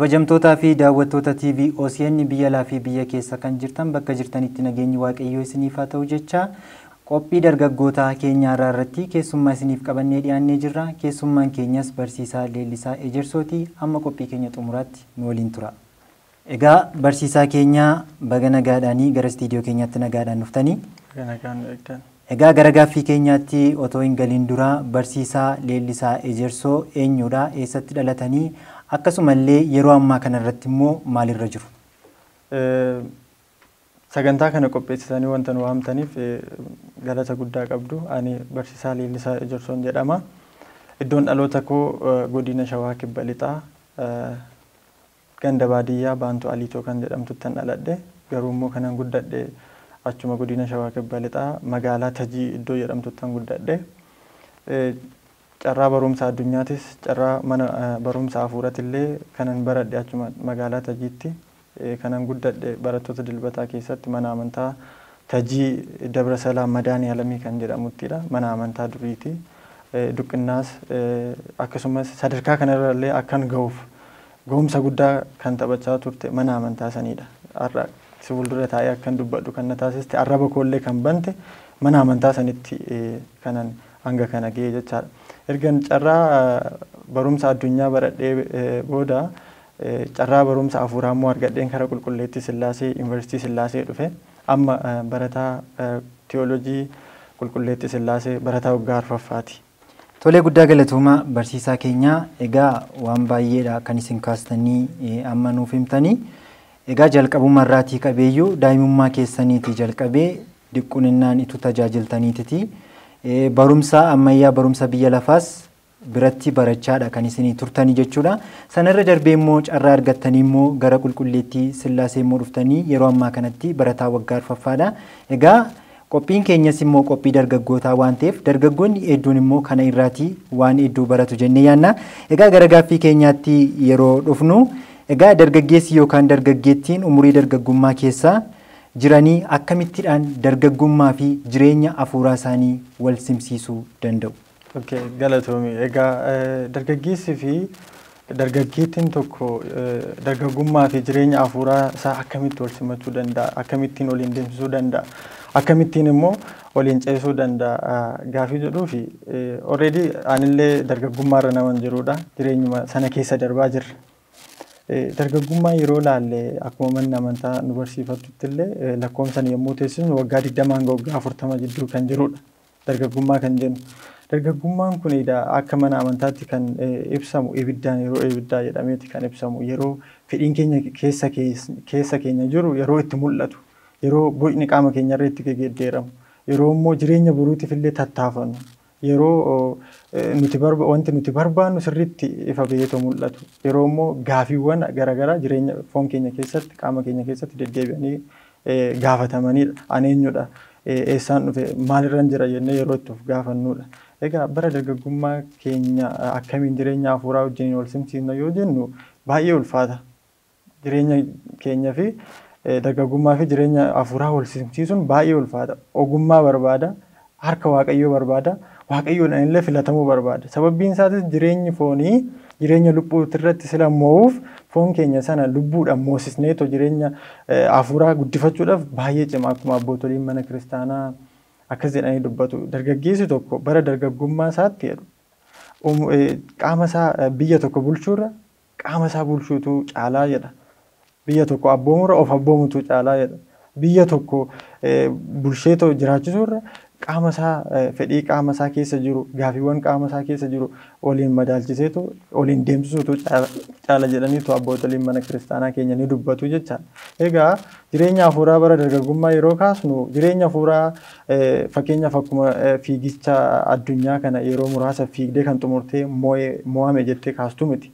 Kabajamtootaa fi daawwattoota TV OCN biyya laafi biyya keessa kan jirtan bakka jirtanitti nageenyi waaqayyoo isiniif haa ta'u jecha qophii dargaggoota keenya irraa irratti keessummaa isiniif qabannee dhiyaannee jirra. Keessummaan keenyaas barsiisaa Leellisaa Ejersooti. Amma qophii keenya xumuraatti nu waliin tura. Egaa barsiisaa keenyaa baga nagaadhaanii gara istiidiyoo keenyaatti nagaadhaan dhuftanii. Egaa gara gaaffii keenyaatti otoo hin galiin dura barsiisaa Leellisaa Ejersoo eenyudha? Eessatti dhalatanii? Akkasumallee yeroo ammaa kanarratti immoo maalirra jiru? Sagantaa kana qopheessitanii wanta nu waamtaniif galata guddaa qabdu. Ani barsiisaa Leellisaa Ejersoon jedhama. Iddoon dhaloota koo godina Shawaa Kibba Lixaa ganda baadiyyaa Baantu Aliitoo kan jedhamtuttan dhaladhe. Garuu immoo kanan guddadhe achuma godina Shawaa Kibba Lixaa magaalaa Tajii iddoo jedhamtuttan guddadhe. carraa barumsa addunyaatis carraa mana eh, barumsa illee kanan baradhe achuma magaalaa tajiitti eh, kanan guddadhe barattoota dilbataa keessatti mana amantaa tajii dabrasala salaam alamii kan jedhamuttidha mana amantaa duriiti eh, duqqinaas akkasumas sadarkaa illee akkan ga'uuf ga'umsa guddaa kan taphachaa turte mana amantaa sanidha har'a si fuuldura taa'ee akkan dubbadhu kan na taasiste arraba illee kan bante mana amantaa sanitti kanan. hanga kana ga'e jechaadha. Ergan carraa barumsa addunyaa baradhee booda carraa barumsa afuuraa immoo argadhee karaa qulqulleetti Sillaasee Yuunivarsiitii Sillaasee dhufe amma barataa Tiyoolojii qulqulleetti Sillaasee barataa waggaa arfaffaati. Tolee guddaa galatuumaa barsiisaa keenyaa egaa waan baay'eedha kan isin kaastanii amma nuuf himtanii. Egaa jalqabummaa irraatii qabeeyyuu daa'imummaa keessaniiti jalqabee dhiqquninaan itti tajaajiltaniititi. Eh, barumsa ammayyaa barumsa biyya lafaas biratti barachaadha kan isinii turtanii jechuudha. Sanarra darbee immoo carraa argattanii immoo gara qulqulleettii sillaasee immoo dhuftanii yeroo ammaa kanatti barataa waggaa arfaffaadha. Egaa qophiin keenyas immoo qophii dargaggootaa waan ta'eef dargaggoonni hedduun immoo kana irraatii waan hedduu baratu jennee yaadna. Egaa gara gaaffii keenyaatti yeroo dhufnu egaa dargaggeessi yookaan dargaggeettiin umurii dargaggummaa keessaa jiranii akkamittidhaan dargaggummaa fi jireenya afuuraa isaanii wal simsiisuu danda'u. Okay, galatoomii. Egaa eh, dargaggeessii fi tokko eh, dargaggummaa fi jireenya afuuraa isaa akkamitti wal simachuu danda'a? Akkamittiin waliin deemsisuu danda'a? Akkamittiin immoo waliin ceesuu danda'a ah, gaafii jedhuufi eh, already anillee dargaggummaa naman jirudha. Jireenyuma sana keessa darbaa jirra. Dargaggummaa yeroo ilaalle akkuma manni amantaa nu barsiifattutti illee lakkoofsan yommuu teessisnu waggaa 20 hanga waggaa 40 jidduu kan jirudha. Dargaggummaa kan jennu. Dargaggummaan kun akka mana amantaatti kan ibsamu ibiddaan yeroo ibiddaa jedhameeti kan ibsamu yeroo fedhiin keenya keessa keenya jiru yeroo itti mul'atu yeroo boicni qaama keenyarra itti geggeeddeeramu yeroo immoo jireenya boriitiif illee tattaafanu yeroo nuti wanti nuti barbaannu sirriitti ifa beetu mul'atu. Yeroo immoo gaafiiwwan garaa jireenya foon keenya keessatti qaama keenya keessatti deddeebi'anii e, gaafatamaniidha. Ani eenyudha? E, eessaan dhufe? Maalirra jira jennee yeroo itti of gaafannuudha. Egaa bara dargagummaa keenya akkamiin jireenya hafuuraa wajjin wal simsiifna yoo jennu baay'ee ulfaata. Jireenya keenya fi e, dargaggummaa fi jireenya hafuuraa wal simsiisuun baay'ee ulfaata. Ogummaa barbaada. Harka waaqayyoo barbaada. waaqayyoodhaan illee filatamuu barbaada. Sababbiin isaatis jireenyi foonii jireenya lubbuuti irratti sila moo'uuf foon keenya sana lubbuudhaan moosisneetoo jireenya afuuraa guddifachuudhaaf baay'ee cimaa akkuma abbootoliin mana kiristaanaa akkas jedhanii dubbatu. Dargaggeessi tokko bara dargaggummaa isaatti qaama isaa biyya tokko bulchuurra qaama isaa bulchuutu caalaa jedha. Biyya tokko abboomurra of abboomutu caalaa jedha. Biyya tokko bulsheetoo jiraachisuurra qaama isaa eh, fedhii qaama isaa keessa jiru gaafiiwwan qaama isaa keessa jiru waliin madaalchiseetu waliin deemsisuutu caala jedhaniitu abbootoliin mana kiristaanaa keenya ni dubbatu jecha. Egaa jireenya hafuuraa bara dargagummaa yeroo kaasnu jireenya hafuuraa eh, fakkeenyaaf akkuma eh, fiigicha addunyaa kana yeroo muraasa fiigdee kan xumurtee mo'ame jettee kaastuu miti.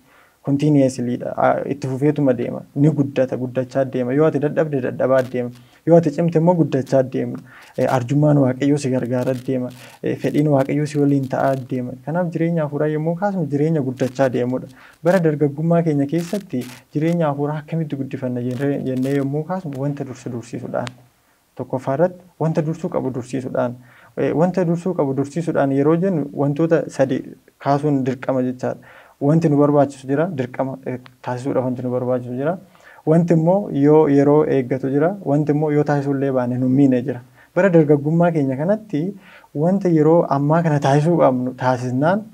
Kontiiniyeesiliidha. Ah, itti fufeetuma deema. Ni guddata guddachaa deema. Yoo ati dadhabde dadhabaa deema. yoo ati cimte immoo guddachaa deemna. E, arjummaan waaqayyoo si gargaara deema. E, fedhiin waaqayyoo si waliin ta'aa deema. Kanaaf jireenya hafuuraa yommuu kaasnu jireenya guddachaa deemudha. Bara dargaggummaa keenya keessatti jireenya hafuuraa akkamitti guddifanna jennee yommuu kaasnu wanta dursi dursiisuudhaan. Tokkoffaa irratti wanta dursuu qabu dursiisuudhaan e, wanta dursuu qabu dursiisuudhaan yeroo jennu wantoota sadii kaasuun dirqama jechaadha. Wanti nu barbaachisu jira taasisuudhaaf wanti nu barbaachisu jira. Wanti immoo yoo yeroo eeggatu jira, wanti immoo yoo taasisullee baane nu miine jira. Bara dargaggummaa keenya kanatti wanta yeroo ammaa kana taasisu qabnu taasisnaan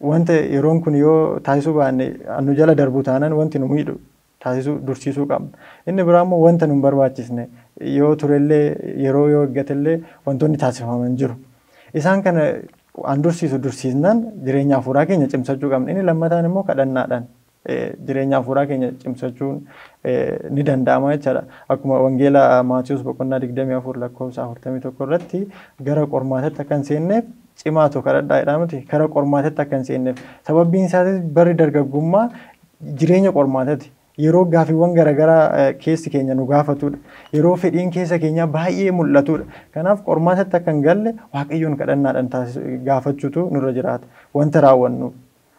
wanta yeroon kun yoo taasisuu baanne nu jala darbu taanaan wanti nu miidhu taasisu dursiisuu qabna. Inni biraa immoo wanta nu hin barbaachisne yoo turellee yeroo yoo eeggatellee wantoonni taasifaman jiru. Isaan kana an dursiisu dursiisnaan jireenya hafuuraa keenya cimsachuu qabna. Inni lammataan immoo kadhannaadhaan. jireenya afuuraa keenya cimsachuun ni danda'ama jechaadha. Akkuma wangeela Maatiyus boqonnaa afur lakkoofsa afurtamii tokko irratti gara qormaatatti akka hin seenneef cimaatu kadhadhaa jedhaa miti gara qormaatatti akka hin seenneef sababbiin isaatis barri dargaggummaa jireenya qormaatati. yeroo gaafiiwwan garaagaraa keessi keenya nu gaafatudha. Yeroo fedhiin keessa keenya baay'ee mul'atudha. Kanaaf qormaatatti akka hin galle waaqayyoon kadhannaadhaan gaafachuutu nurra jiraata. Wanta raawwannu.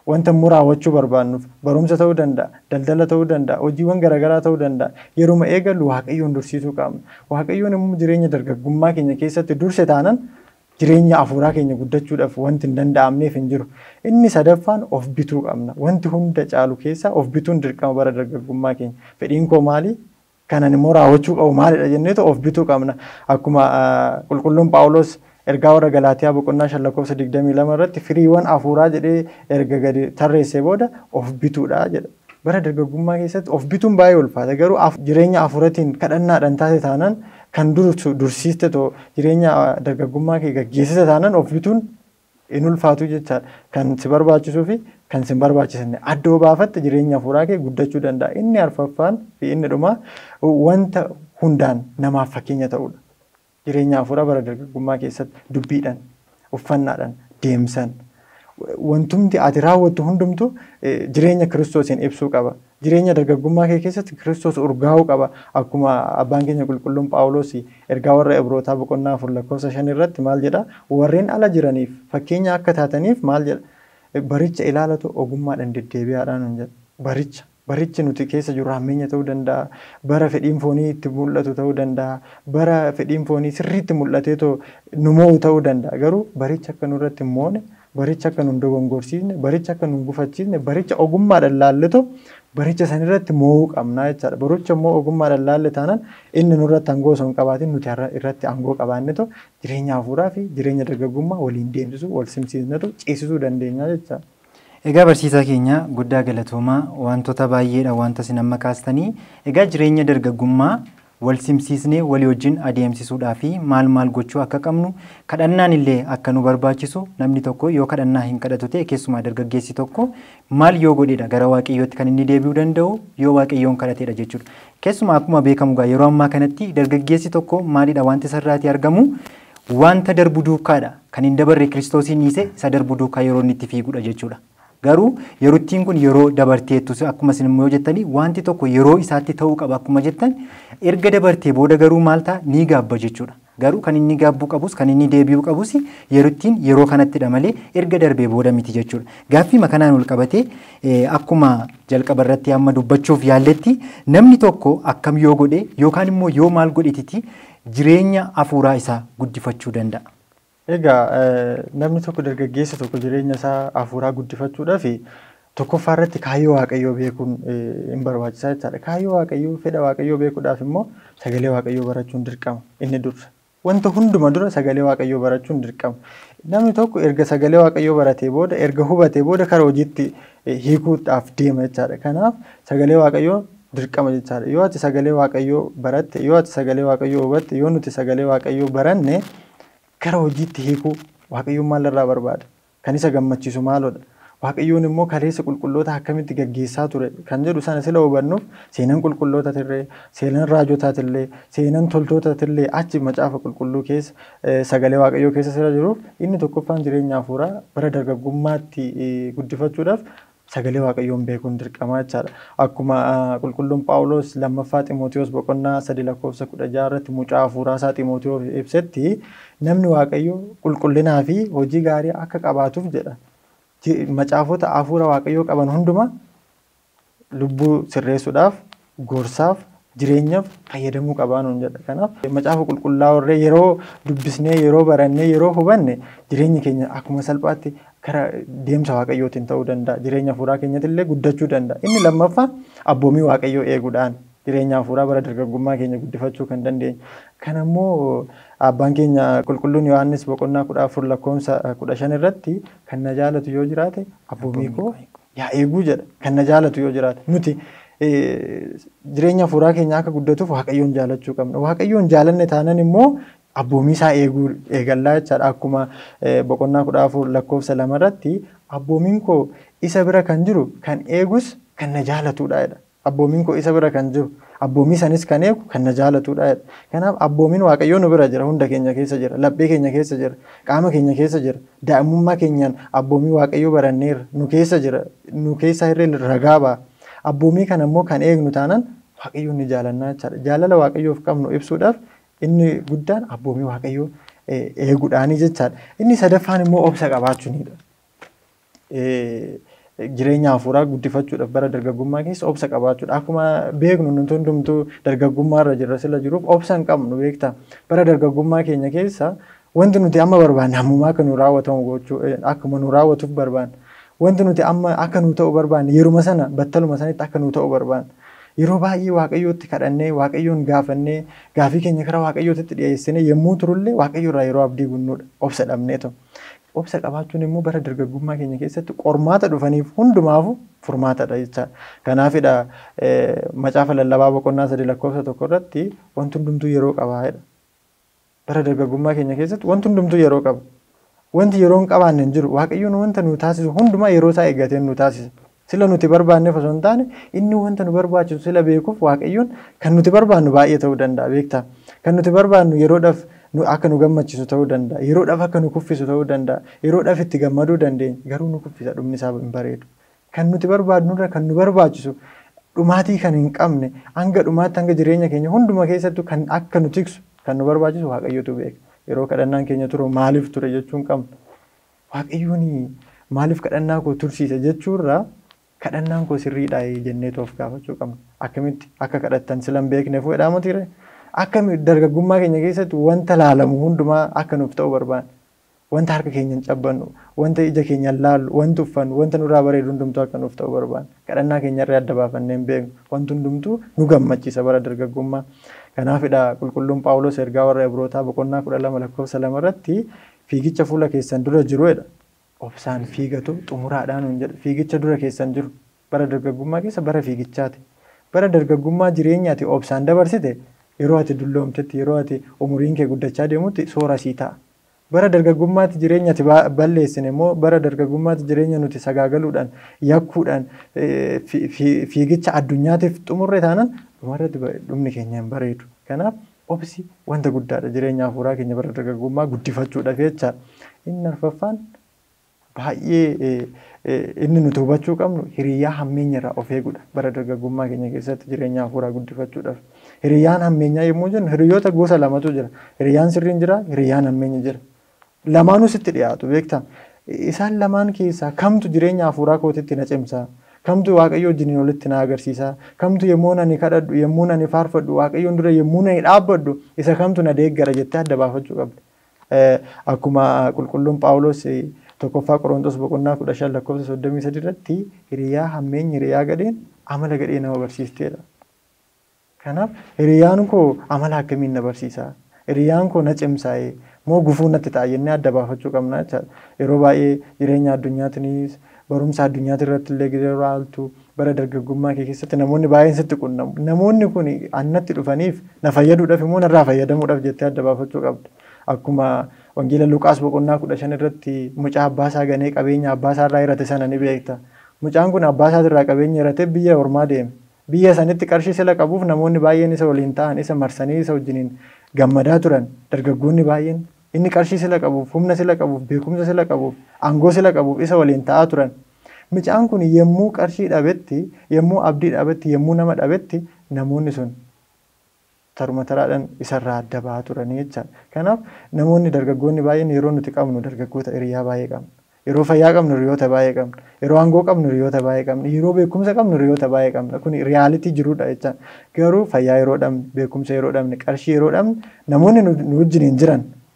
wanta muraawwachuu barbaannuuf barumsa ta'uu danda'a daldala ta'uu danda'a hojiiwwan garaagaraa ta'uu danda'a yeruma eegallu waaqayyoon dursiisuu qabna waaqayyoon immoo jireenya dargaggummaa keenya keessatti durse taanan jireenya afuuraa keenya guddachuudhaaf wanti hin danda'amneef hin jiru inni sadaffaan of bituu qabna wanti hunda caalu keessaa of bituun dirqama bara dargaggummaa keenya fedhiin koo maali kanan immoo raawwachuu qabu maalidha jenneetu of bituu qabna akkuma qulqulluun paawulos ergaa warra Galaatiyaa boqonnaa shan lakkoofsa digdamii lama irratti firiiwwan afuuraa jedhee erga gadi tarreessee booda of bituudha jedha. Bara dargaggummaa keessatti of bituun baay'ee ulfaata garuu jireenya hafuuratiin kadhannaadhaan taate taanaan kan dursu dursiiste jireenya dargaggummaa kee gaggeessise taanaan of bituun in ulfaatu jechaadha. kan si barbaachisuu fi kan si barbaachisne addoo baafatte jireenya afuuraa kee guddachuu danda'a. Inni arfaffaan fi inni dhumaa wanta hundaan namaaf fakkeenya ta'udha. jireenya afuura bara dargaggummaa keessatti dubbiidhaan uffannaadhaan deemsan wantumti ati raawwattu hundumtu jireenya kiristoosiin ibsuu qaba. Jireenya dargaggummaa kee keessatti kiristoos urgaa'uu qaba. Akkuma abbaan keenya qulqulluun paawuloos ergaa warra Ibrootaa boqonnaa afur lakkoofsa shan irratti maal jedhaa Warreen ala jiraniif fakkeenya akka taataniif maal jedha? Baricha ilaalatu ogummaadhaan deddeebi'aadhaan jedha. Baricha barichi nuti keessa jirru hammeenya ta'uu danda'a bara fedhiin foonii itti mul'atu ta'uu danda'a bara fedhiin foonii sirriitti mul'atee nu mo'u ta'uu danda'a garuu baricha akka nurratti hin moone baricha akka nun dogongorsiisne baricha akka nun gufachiisne baricha ogummaadhaan laalletu baricha sanirratti moo'uu qabnaa jechaadha baricha immoo ogummaadhaan laalle taanaan inni nurratti aangoo osoo hin qabaatiin nuti irratti hangoo qabaannetu jireenya hafuuraa fi jireenya dargaggummaa waliin deemsisu wal simsiisnetu ciisisuu dandeenya jechaadha. Egaa barsiisaa keenya guddaa galatoomaa wantoota baay'eedha wanta isin amma kaastanii egaa jireenya dargaggummaa wal simsiisnee walii wajjin adeemsisuudhaa maal maal gochuu akka qabnu kadhannaan illee akka nu barbaachisu namni tokko yoo kadhannaa hin kadhatu ta'e keessumaa dargaggeessi tokko maal yoo godheedha gara waaqiyyootti kan inni deebi'uu danda'u yoo waaqayyoon kadhateedha jechuudha. Keessumaa akkuma beekamu beekamugaa yeroo ammaa kanatti dargaggeessi tokko maalidha wanti sarraatii argamu wanta darbu duukaadha kan hin dabarre kiristoosiin Garuu yerottiin kun yeroo dabarteettu akkuma isin immoo jettanii wanti tokko yeroo isaatti ta'uu qaba akkuma jettan erga dabartee booda garuu maal ta'a ni gaabba jechuudha. Garuu kan inni gaabbuu qabus kan inni deebi'u qabus yerottiin yeroo kanattidha malee erga darbee booda miti jechuudha. Gaaffii makanaan ol qabatee akkuma jalqabarratti irratti amma dubbachuuf yaalletti namni tokko akkam yoo godhe yookaan immoo yoo maal godhetiti jireenya hafuuraa isaa guddifachuu danda'a. Egaa namni tokko dargaggeessa tokko jireenya isaa hafuuraa guddifachuudhaaf tokkoffaa irratti kaayyoo waaqayyoo beekuun hin barbaachisaa jechaadha. Kaayyoo waaqayyoo fedha waaqayyoo beekuudhaaf immoo sagalee waaqayyoo barachuun dirqama inni dursa. Wanta hunduma dura sagalee waaqayyoo barachuun dirqama. Namni tokko erga sagalee waaqayyoo baratee booda erga hubatee booda karaa hojiitti hiikuudhaaf deema jechaadha. Kanaaf sagalee waaqayyoo dirqama jechaadha. Yoo ati sagalee waaqayyoo baratte, yoo ati sagalee waaqayyoo hubatte, yoo nuti sagalee waaqayyoo baranne gara hojiitti hiikuu waaqayyoon maalirraa barbaada kan isa gammachiisu maaloodha. Waaqayyoon immoo kaleessa qulqulloota akkamitti gaggeessaa ture kan jedhu sana sila hubannuuf seenan tirree seenan raajotaa seenaan seenan seenaan toltootaatillee achi macaafa qulqulluu keessa sagalee waaqayyoo keessa sira jiruuf inni tokkoffaan jireenya afuuraa bara dargaggummaatti guddifachuudhaaf sagalee waaqayyoon beekuun dirqamaa jechaadha. Akkuma qulqulluun Paawulos lammaffaa Ximootiyoos boqonnaa sadi lakkoofsa kudha jaarratti mucaa hafuuraa isaa Ximootiyoof ibsetti namni waaqayyo qulqullinaa fi hojii gaarii akka qabaatuuf jedha. Macaafota afuura waaqayyoo qaban hunduma lubbuu sirreessuudhaaf gorsaaf jireenyaaf fayyadamuu qabaa nuun Kanaaf macaafa qulqullaa'orree yeroo dubbisnee yeroo barannee yeroo hubanne jireenyi keenya akkuma salphaatti gara deemsa waaqayyootiin ta'uu danda'a. Jireenya hafuuraa keenyatti illee guddachuu danda'a. Inni lammaffaa abboomii waaqayyoo eeguudhaan jireenya hafuuraa bara dargagummaa keenya guddifachuu kan dandeenyu. Kan ammoo abbaan keenya qulqulluun Yohaannis boqonnaa kudha afur lakkoofsa kudha shan irratti kan na jaalatu yoo jiraate abboomii koo yaa eeguu jedha. Kan na jaalatu yoo jiraate nuti Eh, jireenya afuuraa keenya akka guddatuuf waaqayyoon jaalachuu qabna. Waaqayyoon jaalanne taanan immoo abboomii isaa eeguu eegallaa jechaadha. Akkuma eh, boqonnaa kudha afur lakkoofsa lama irratti abboomiin koo isa bira kan jiru kan eegus kan na jaalatudha jedha. Abboomiin isa bira kan jiru abboomii sanis kan eegu kan na jaalatudha jedha. Kanaaf abboomiin waaqayyoo nu bira jira. Hunda keenya keessa jira. Laphee keenya keessa jira. Qaama keenya keessa jira. Daa'imummaa keenyaan abboomii waaqayyoo baranneerra. Nu keessa jira. Nu keessaa irree ragaa ba'a. abboomii kan ammoo kan eegnu taanaan waaqayyoon ni jaalannaa jechaadha. Jaalala waaqayyoof qabnu ibsuudhaaf inni guddaan abboomii waaqayyoo e, eeguudhaanii jechaadha. Inni sadaffaan immoo obsa qabaachuunidha. E, jireenya hafuuraa guddifachuudhaaf bara dargaggummaa keessa obsa qabaachuudha. Akkuma beeknu nuti hundumtuu dargaggummaarra jirra sila jiruuf obsa hin qabnu beektaa. Bara dargagummaa keenya keessa wanti nuti amma barbaanne ammumaa akka nu raawwatamu gochuu e, akkuma nu raawwatuuf barbaanna. Wanti nuti amma akka nu ta'u barbaanne yeruma sana battaluma sanatti akka nu ta'u barbaanne. Yeroo baay'ee waaqayyootti kadhannee waaqayyoon gaafannee gaafii keenya karaa waaqayyootitti dhiyeessinee yommuu turullee waaqayyoorraa yeroo abdii gunnuudha. Obsa dhabnee ta'u. Obsa qabaachuun immoo bara dargaggummaa keenya keessatti qormaata dhufaniif hundumaaf furmaata jechaadha. Kanaafidha eh, macaafa lallabaa boqonnaa sadii lakkoofsa tokko irratti wanti hundumtuu yeroo qabaa Bara dargaggummaa keenya keessatti wanti hundumtuu yeroo qaba. wanti yeroon qabaanne hin jiru waaqayyoon wanta nu taasisu hundumaa yeroo isaa eeggateen nu taasisu. Sila nuti barbaanneef osoo hin taane inni wanta nu barbaachisu sila beekuuf waaqayyoon kan nuti barbaannu baay'ee ta'uu danda'a beektaa. Kan nuti barbaannu yeroodhaaf akka nu gammachiisu ta'uu danda'a. Yeroodhaaf akka nu kuffisu ta'uu danda'a. Yeroodhaaf itti gammaduu dandeenya. Garuu nu kuffisa dhumni isaa hin bareedu. Kan nuti barbaadnurra kan nu barbaachisu dhumaatii kan hin qabne hanga dhumaatti hanga jireenya keenya hunduma keessattuu kan akka nu tiksu kan nu barbaachisu waaqayyootu beeka. yeroo kadhannaan keenya turu maaliif ture jechuun qabnu waaqayyoon maaliif kadhannaa koo tursiise jechuurraa kadhannaan koo sirriidhaa jennee toof gaafachuu qabna. akkamitti akka kadhattan silan fuudhaa moo ture? akka dargaggummaa keenya keessatti wanta laalamu hundumaa akka nuuf ta'u barbaadne? Wanta harka keenyaan cabbannu, wanta ija keenyaan laallu, wanta uffannu, wanta nurraa bareedu hundumtuu akka nuuf ta'u barbaadne? Kadhannaa keenya irraa adda baafannee hin beeknu. Wanti hundumtuu nu gammachiisa bara dargaggummaa. Kanaafidha qulqulluun Phaawulos ergaa warra Ibrootaa boqonnaa kudha lama lakkoofsa lama irratti fiigicha fuula keessan dura jiruedha. Obsaan fiigatu xumuraadhaan fiigicha dura keessan jiru bara dargaggummaa keessa bara fiigichaati. Bara dargaggummaa jireenyaati obsaan dabarsite yeroo ati dulloomtetti yeroo ati umriin kee guddachaa deemutti soora sii ta'a. Bara dargaggummaatti jireenyaati balleessine immoo bara dargaggummaatti jireenyaa nuti sagagaluudhaan yakkuudhaan fiigicha addunyaatiif dhumarratti dhumni keenya hin bareedu. Kanaaf obsi wanta guddaadha. Jireenya hafuuraa keenya bara dargaggummaa guddifachuudhaaf jecha inni arfaffaan baay'ee inni nuti hubachuu qabnu hiriyyaa hammeenya irraa of eegudha. Bara dargaggummaa keenya keessatti jireenya hafuuraa guddifachuudhaaf. Hiriyyaan hammeenyaa yommuu jennu hiriyoota gosa lamatu jira. hiriyyaan sirriin jira, hiriyyaan hammeenya jira. Lamaanuus itti dhiyaatu beektaa. Isaan lamaan keessaa kamtu jireenya hafuuraa kootitti na cimsaa? Kamtu Waaqayyoo wajjin walitti na agarsiisa. Kamtu yemmuu ani kadhadhu, yemmuu ani faarfadhu, Waaqayyoon dura yemmuu ani dhaabbadhu isa kamtu na deeggara jettee adda baafachuu qabdi. Eh, akkuma qulqulluun Paawulos eh, tokkoffaa Qorontos boqonnaa kudha shan lakkoofsa soddomii sadii irratti hiriyaa hammeenyi hiriyaa gadeen amala gadhee nama barsiisteedha. Kanaaf hiriyaan koo amala akkamiin na barsiisaa Hiriyaan koo na cimsaa'ee moo gufuu natti ta'a jennee adda baafachuu qabna jechaadha. Yeroo baay'ee jireenya addunyaatiinis barumsa addunyaati irratti illee gidee raaltu bara dargaggummaa kee keessatti namoonni baay'een sitti qunnamu. Namoonni kun annatti dhufaniif na fayyaduudhaaf immoo narraa fayyadamuudhaaf jettee adda baafachuu qabdu. Akkuma wangeela Lukaas boqonnaa kudha shan irratti mucaa abbaasaa ganee qabeenya abbaasaa irraa hirate sana ni beekta. Mucaan kun abbaasaa irraa qabeenya hirate biyya ormaa deeme. Biyya sanitti qarshii sila qabuuf namoonni baay'een isa waliin ta'an isa marsanii isa wajjiniin gammadaa turan dargaggoonni baay'een inni qarshii sila qabuuf humna sila qabuuf beekumsa sila qabuuf aangoo sila qabuuf isa waliin ta'aa turan Micaan kun yemmuu qarshii dhabetti yemmuu abdii dhabetti yemmuu nama dhabetti namoonni sun taruma taraadhaan isarraa adda bahaa turanii jechaadha. Kanaaf namoonni dargaggoonni baay'een yeroo nuti qabnu dargaggoota hiriyaa baay'ee qabna. Yeroo fayyaa qabnu hiriyoota baay'ee qabna. Yeroo aangoo qabnu hiriyoota baay'ee qabna. Yeroo beekumsa qabnu hiriyoota baay'ee qabna. Kun riyaalitii jirudha jechaadha. Garuu fayyaa yeroo dhabne,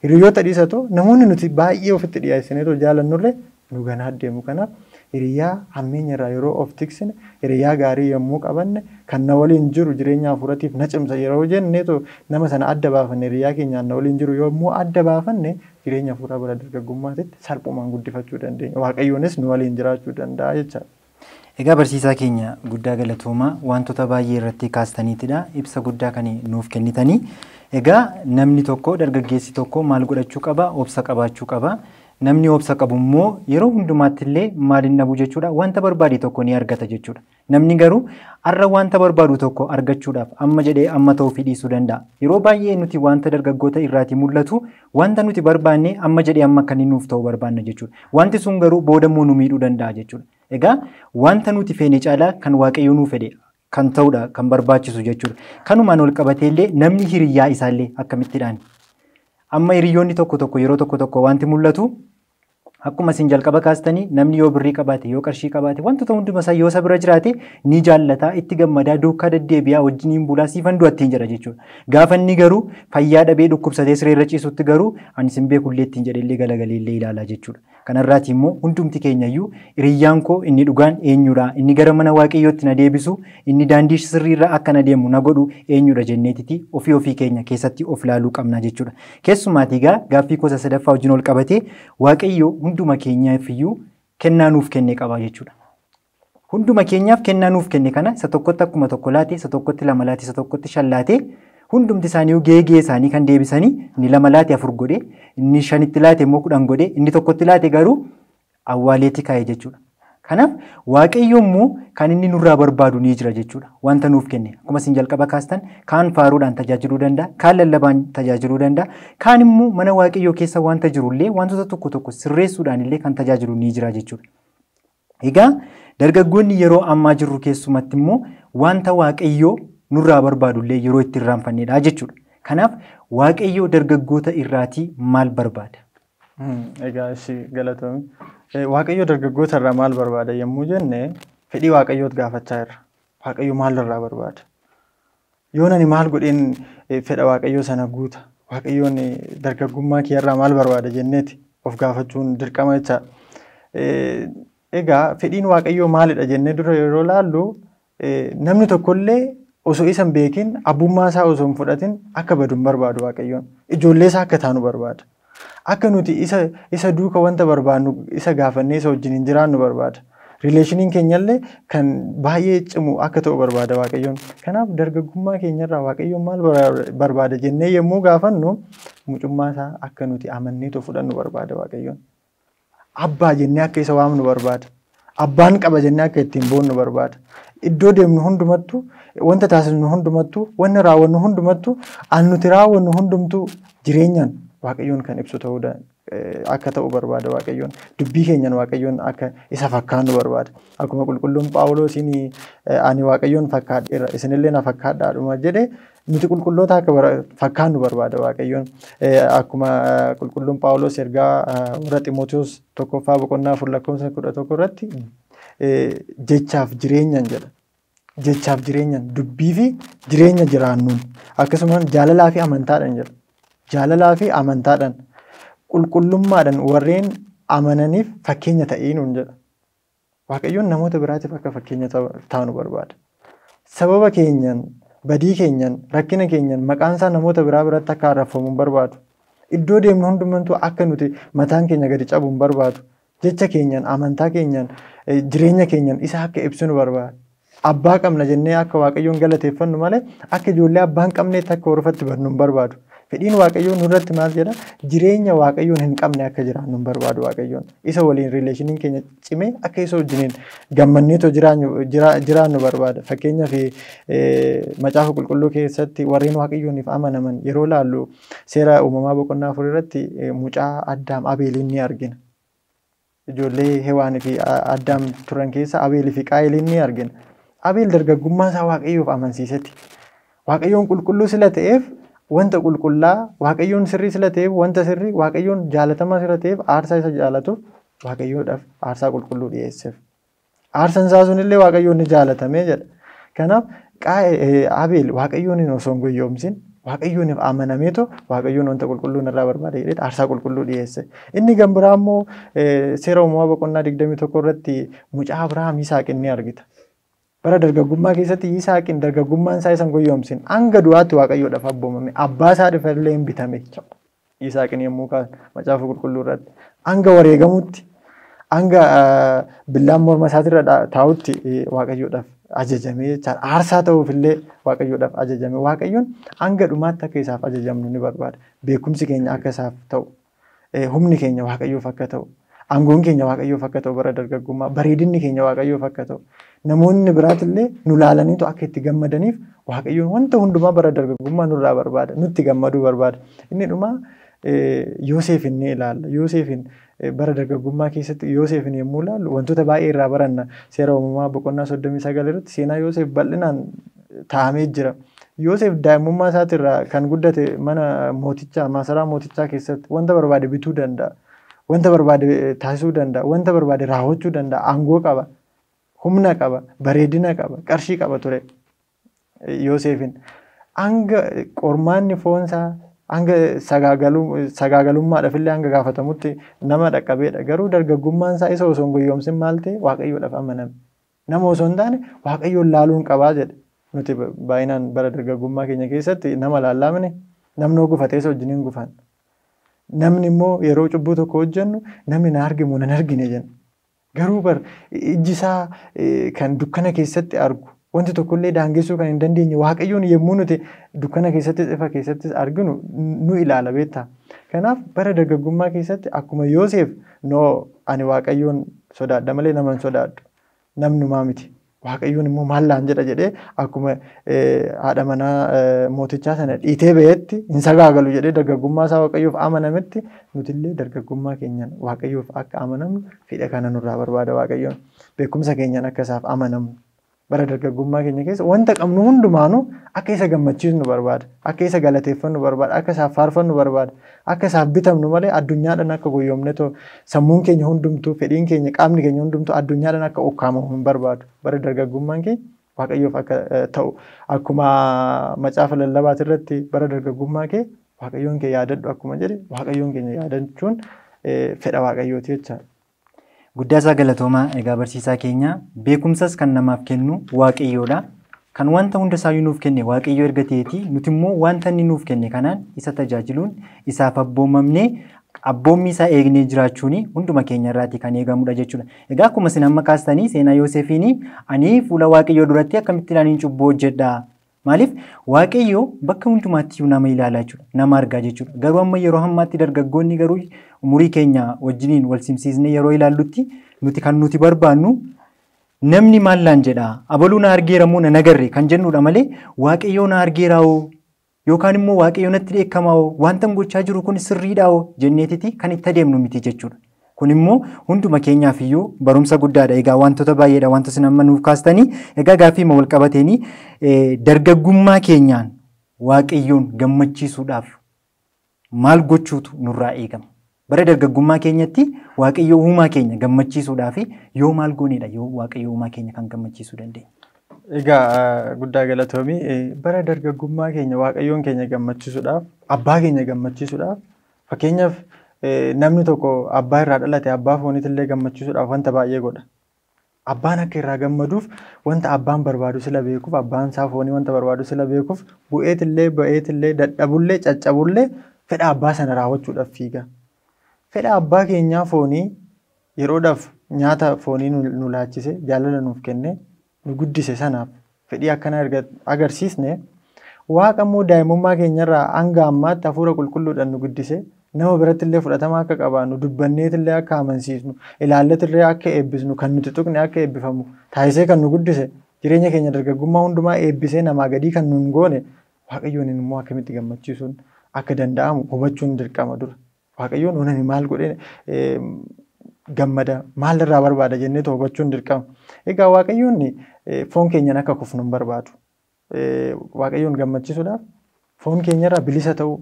Hiriyoota dhiisa too namoonni nuti baay'ee ofitti dhiyaataniitoo jaallannullee nu ganaa deemu. Kanaaf hiriyaa hammeenya irraa yeroo of tiksine hiriyaa gaarii yommuu qabanne kan na waliin jiru jireenya afuuratiif na cimsa yeroo jenneetoo nama sana adda baafanne hiriyaa keenyaan na waliin jiru yommuu adda baafanne jireenya afuuraa bara dargaggummaatitti salphumaan guddifachuu dandeenya. Waaqayyoonis nu waliin jiraachuu danda'a jechaadha. Egaa barsiisaa keenya guddaa galatoomaa wantoota baay'ee irratti kaastaniitidha. Ibsa guddaa kan nuuf kennitanii. Egaa namni tokko dargaggeessi tokko maal godhachuu qaba? Obsa qabaachuu qaba. Namni obsa qabummoo yeroo hundumaatti maal maaliin dhabuu jechuudha wanta barbaade tokko ni argata jechuudha. Namni garuu har'a wanta barbaadu tokko argachuudhaaf amma jedhee amma ta'uu fidhiisuu danda'a. Yeroo baay'ee nuti wanta dargaggoota irraatii mul'atu wanta nuti barbaanne amma jedhee amma akka nuuf ta'u barbaanna jechuudha. Wanti sun garuu booda immoo nu miidhuu danda'a jechuudha. Egaa wanta nuti feene caalaa kan waaqayyo nuu fedhe kan ta'uudha kan barbaachisu jechuudha. Kanumaan ol qabatee illee namni hiriyyaa isaallee akkamittidhaan amma hiriyoonni tokko tokko yeroo tokko tokko wanti mul'atu akkuma isin jalqaba kaastanii namni yoo birrii qabaate yoo qarshii qabaate wantoota hundumasaa yoo isa bira jiraate ni jaallataa itti gammadaa duukaa deddeebi'aa wajjin hin bulaa siifan du'attiin jedha jechuudha. Gaafa inni garuu fayyaa dhabee dhukkubsatee siree irra ciisutti garuu ani isin beekullee ittiin jedhee galagalee illee ilaalaa jechuudha. Kana immoo hundumti iyyuu hiriyyaan koo inni dhugaan eenyudha inni gara mana waaqayyootti na deebisuu? inni daandii sirriirraa akka na deemu na godhuu? eenyudha jenneetiti ofii ofii keenya keessatti of laaluu qabna jechuudha. Keessumaatii gaa gaaffii gosa sadaffaa wajjin ol qabatee waaqayyoo hunduma keenyaafiyyuu kennaa nuuf kenne qaba jechuudha. Hunduma keenyaaf kennaa nuuf kenne kana isa tokkotti akkuma tokko laate isa tokkotti lama laate isa tokkotti shan laate Hundumti isaanii geegee isaanii kan deebisanii inni lama laate afur godhee inni shanitti laate immoo kudhan godhee inni tokkotti laate garuu awwaaleetti kaa'e jechuudha. Kanaaf waaqayyo immoo kan inni nurraa barbaadu ni jira jechuudha. Wanta nuuf kenne akkuma isin jalqaba kaastan kaan faaruudhaan tajaajiluu danda'a, kaan lallabaan tajaajiluu danda'a, kaan immoo mana waaqayyoo keessa wanta jirullee wantoota tokko tokko sirreessuudhaan illee kan tajaajilu ni jira jechuudha. Egaa dargaggoonni yeroo ammaa jirru keessumatti wanta waaqayyoo nurraa barbaadullee yeroo itti irraanfanneedha jechuudha. Kanaaf waaqayyoo dargaggoota irraatii maal barbaada? Egaa ishii galatoomi. Waaqayyoo dargaggoota irraa maal barbaada yommuu jenne fedhii waaqayyoot gaafachaa irra. Waaqayyo maal irraa barbaada? Yoon ani maal godheen fedha waaqayyoo sana guuta? Waaqayyoon dargaggummaa kee irraa maal barbaada jenneeti of gaafachuun dirqama jechaadha. Egaa fedhiin waaqayyoo maalidha jennee dura yeroo laallu namni tokkollee osoo isan beekin abbummaa isaa osoo hin fudhatin akka baduun barbaadu waaqayyoon. Ijoollee isaa akka nu barbaada. Akka nuti isa duuka wanta barbaadnu isa gaafannee isa wajjin hin nu barbaada. Rileeshiniin keenyallee kan baay'ee cimu akka ta'u barbaada waaqayyoon. Kanaaf dargaggummaa keenyarraa waaqayyoon maal barbaada jennee yommuu gaafannu mucummaa isaa akka nuti fudhan nu barbaada waaqayyoon. Abbaa jennee akka isa waamnu barbaada. abbaan qaba jenne akka ittiin boonnu barbaada. Iddoo deemnu hundumattuu wanta taasisnu hundumattuu wanni raawwannu hundumattuu an nuti raawwannu hundumtuu jireenyaan waaqayyoon kan ibsu ta'uu eh, akka ta'u barbaada waaqayyoon dubbii keenyan waaqayyoon akka isa fakkaannu barbaada. Akkuma qulqulluun Phaawulosiin eh, ani waaqayyoon fakkaadheera isinillee na fakkaadhaa jedhe. nuti qulqulloota akka fakkaannu barbaada Waaqayyoon. E, akkuma e, qulqulluun Phaawulos ergaa e, warra Ximootiyoos tokkoffaa boqonnaa afur kudha tokko irratti jechaaf jireenyaan jedha. Jechaaf jireenyaan dubbii fi jireenya jiraannuun akkasuma jaalalaa fi amantaadhaan jedha. Jaalalaa fi amantaadhaan qulqullummaadhaan warreen amananiif fakkeenya ta'iinuun jedha. Waaqayyoon namoota biraatiif akka fakkeenya taanu barbaada. Sababa keenyaan badii keenyan rakkina keenyan maqaan isaa namoota biraa biratti akka harrafamu hin barbaadu. Iddoo deemnu hundumtuu akka nuti mataan keenya gadi cabu hin barbaadu. Jecha keenyan, amantaa keenyan, jireenya keenyan isa akka ibsinu barbaada. Abbaa qabna jennee akka waaqayyoon galateeffannu malee akka ijoollee abbaan qabneetti akka horfatti barnu hin barbaadu. Fedhiin Waaqayyoon nurratti maal jedha? Jireenya Waaqayyoon hin qabne akka jiraannu hin barbaadu Waaqayyoon. Isa waliin riileeshiniin keenya cimee akka isa wajjiniin gammanneetoo jiraannu barbaada. Fakkeenyaaf macaafa qulqulluu keessatti warreen Waaqayyooniif amanaman yeroo laallu seera uumamaa boqonnaa afur irratti mucaa addaam abeeliin ni argina. Ijoollee hewaanii fi addaam turan ni argina. Abeel dargaggummaa isaa Waaqayyoof amansiisati. Waaqayyoon qulqulluu sila ta'eef wanta qulqullaa waaqayyoon sirrii sila ta'eef wanta sirrii waaqayyoon jaalatamaa sila ta'eef aarsaa isa jaalatuuf waaqayyoodhaaf aarsaa qulqulluu dhiyeesseef. Aarsan isaa sunillee waaqayyoon ni jaalatame jedha. Kanaaf Abeel waaqayyoon osoo hin goyyoomsin waaqayyooniif amanameetu waaqayyoon wanta qulqulluun irraa barbaade jedhee aarsaa qulqulluu dhiyeesse. Inni gambiraa biraa immoo seera uumamaa boqonnaa 21 irratti mucaa Abirahaam Yisaaq inni argita. bara dargagummaa keessatti Yisaaqiin dargaggummaan isaa isan goyoomsin hanga du'aatti Waaqayyoodhaaf abboomame abbaa isaa dhufe illee hin bitame. Yisaaqiin yommuu ka'an macaafa irratti hanga wareegamutti hanga billaan morma isaatirra taa'utti Waaqayyoodhaaf ajajame aarsaa ta'uufillee Waaqayyoodhaaf ajajame. Waaqayyoon hanga dhumaatti akka isaaf ajajamnu ni barbaada. Beekumsi keenya akka isaaf ta'u humni keenya Waaqayyoof akka ta'u Aangoon keenya waaqayyoof akka ta'u bara dargagummaa bareedinni keenya waaqayyoof akka ta'u namoonni biraatillee nu laalaniitu akka itti gammadaniif waaqayyoon wanta hundumaa bara dargaggummaa nurraa barbaada nutti gammaduu barbaada inni dhumaa Yoosef inni ilaalla. Yoosefin bara dargagummaa keessatti Yoosefin yommuu ilaallu wantoota baay'ee irraa baranna. Seera uumamaa boqonnaa soddomii irratti seenaa Yoosef bal'inaan taa'amee jira. Yoosef daa'imummaa isaatirraa kan guddate mana mootichaa maasaraa mootichaa keessatti wanta barbaade bituu danda'a. wanta barbaade eh, taasisuu danda'a, wanta barbaade raawwachuu danda'a, aangoo qaba, humna qaba, bareedina qaba, qarshii qaba ture eh, anga Hanga eh, qormaanni foonsaa hanga sagaagalummaadhaaf illee hanga gaafatamutti nama dhaqqabeedha. Garuu dargaggummaan isaa isa osoo guyyoomsin maal ta'e waaqayyoodhaaf amaname. Nama osoo hin taane waaqayyoon laaluun qabaa jedhe. Nuti baay'inaan bara dargaggummaa keenya keessatti nama laallamne namnoo gufatees wajjin gufan. Namni immoo yeroo cubbuu tokko hojjennu namni na argimu nan argine jenna. Garuu bar ijjisaa e, kan dukkana keessatti argu wanti tokkollee daangessuu kan hin dandeenye waaqayyoon yommuu nuti dukkana keessatti xifa keessattis arginu nu ilaala beektaa. Kanaaf bara dargaggummaa keessatti akkuma Yoosef noo ani waaqayyoon sodaada malee naman sodaadhu namnumaa miti. waaqayyoon immoo maallaan jedha jedhee akkuma haadha manaa mootichaa sana dhiitee bahetti hin sagaagalu jedhee dargaggummaa isaa waaqayyoof amanametti nutillee dargaggummaa keenyan waaqayyoof akka amanamnu fedha kana nurraa barbaada waaqayyoon beekumsa keenyaan akka isaaf amanamu bara dargaggummaa keenya keessa wanta qabnu hundumaanu akka isa gammachiisu nu barbaada. Akka isa galateeffannu barbaada. Akka isaaf faarfannu barbaada. Akka isaaf bitamnu malee addunyaadhaan akka goyyoomne sammuun keenya hundumtuu fedhiin keenya qaamni keenya hundumtuu addunyaadhaan akka okkaamamu hin barbaadu. Bara dargaggummaan keenya waaqayyoof akka ta'u akkuma macaafa lallabaat irratti bara dargaggummaa kee waaqayyoon kee yaadadhu akkuma jedhe waaqayyoon keenya yaadachuun fedha waaqayyooti jechaadha. Guddaa isaa galatoomaa egaa barsiisaa keenya beekumsas kan namaaf kennu waaqayyoodha. Kan wanta hunda isaayyuu nuuf kenne waaqayyoo erga ta'eeti nuti immoo wanta inni nuuf kenne kanaan isa tajaajiluun isaaf abboomamne abboommi isaa eegnee jiraachuun hunduma keenya irraati kan eegamudha jechuudha. Egaa akkuma isin hamma kaastanii seenaa Yoosefiin ani fuula waaqayyoo duratti akkamitti ilaaniin cubbuu hojjedhaa? Maaliif waaqayyoo bakka hundumaatiyu nama ilaalaa jechuudha. Nama argaa jechuudha. Garuu amma yeroo hammaatti dargaggoonni garuu umurii keenya wajjiniin wal simsiisnee yeroo ilaallutti nuti kan nuti barbaannu namni maallaan jedhaa abaluu na argeera moo na nagarre kan jennudha malee waaqayyoo na argeera hoo yookaan immoo waaqayyoo natti dheekkamaa hoo wantan gochaa jiru kun sirriidha hoo jenneetiti kan itti adeemnu miti jechuudha. Kun immoo hunduma keenyaaf iyyuu barumsa guddaadha. Egaa wantoota baay'eedha wanta isin nuuf kaastanii egaa gaaffiima wal qabateenii eh, dargaggummaa keenyaan waaqayyoon gammachiisuudhaaf maal gochuutu nurraa eegama? Bara dargaggummaa keenyatti waaqayyo keenya gammachiisuudhaaf yoo maal goonedha yoo waaqayyo keenya kan gammachiisuu dandeenya? Egaa eh, guddaa galatoomii eh, bara dargaggummaa keenya waaqayyoon keenya gammachiisuudhaaf abbaa keenya gammachiisuudhaaf fakkeenyaaf namni tokko abbaa irraa dhalate abbaa fooniitillee gammachiisuudhaaf wanta baay'ee godha. Abbaan akka irraa gammaduuf wanta abbaan barbaadu sila beekuuf abbaan isaa foonii wanta barbaadu sila beekuuf bu'eetillee ba'eetillee dadhabullee caccabullee fedha abbaa sana raawwachuudhaaf fiiga. Fedha abbaa keenyaa foonii yeroodhaaf nyaata foonii nu laachise jaalala nuuf kenne nu guddise sanaaf fedhii akkana agarsiisne waaqa immoo daa'imummaa keenyarraa hanga ammaatti hafuura qulqulluudhaan nu guddise. nama birattillee fudhatama akka qabaannu dubbanneetillee akka amansiisnu ilaallatillee akka eebbisnu kan nuti tuqne akka eebbifamu taasisee kan nu guddise jireenya keenya dargaggummaa hundumaa eebbisee namaa gadii kan nu goone waaqayyoon immoo akkamitti gammachiisuun akka danda'amu hubachuun dirqama dura waaqayyoon wanani maal godhe gammada maalirraa barbaada jennee hubachuun dirqama egaa waaqayyoon e, foon keenyan akka kufnu hin barbaadu e, waaqayyoon gammachisuudhaaf foon keenyarraa bilisa ta'uu